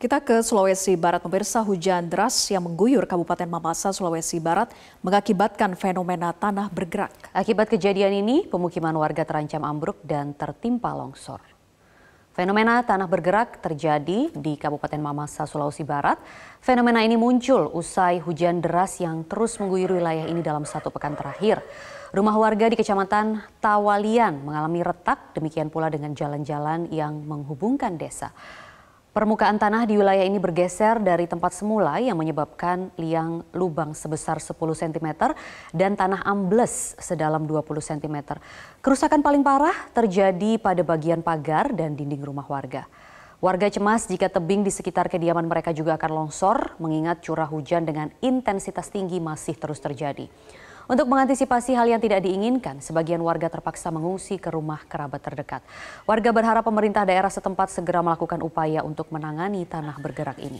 Kita ke Sulawesi Barat, pemirsa hujan deras yang mengguyur Kabupaten Mamasa, Sulawesi Barat mengakibatkan fenomena tanah bergerak. Akibat kejadian ini, pemukiman warga terancam ambruk dan tertimpa longsor. Fenomena tanah bergerak terjadi di Kabupaten Mamasa, Sulawesi Barat. Fenomena ini muncul usai hujan deras yang terus mengguyur wilayah ini dalam satu pekan terakhir. Rumah warga di Kecamatan Tawalian mengalami retak, demikian pula dengan jalan-jalan yang menghubungkan desa. Permukaan tanah di wilayah ini bergeser dari tempat semula yang menyebabkan liang lubang sebesar 10 cm dan tanah ambles sedalam 20 cm. Kerusakan paling parah terjadi pada bagian pagar dan dinding rumah warga. Warga cemas jika tebing di sekitar kediaman mereka juga akan longsor mengingat curah hujan dengan intensitas tinggi masih terus terjadi. Untuk mengantisipasi hal yang tidak diinginkan, sebagian warga terpaksa mengungsi ke rumah kerabat terdekat. Warga berharap pemerintah daerah setempat segera melakukan upaya untuk menangani tanah bergerak ini.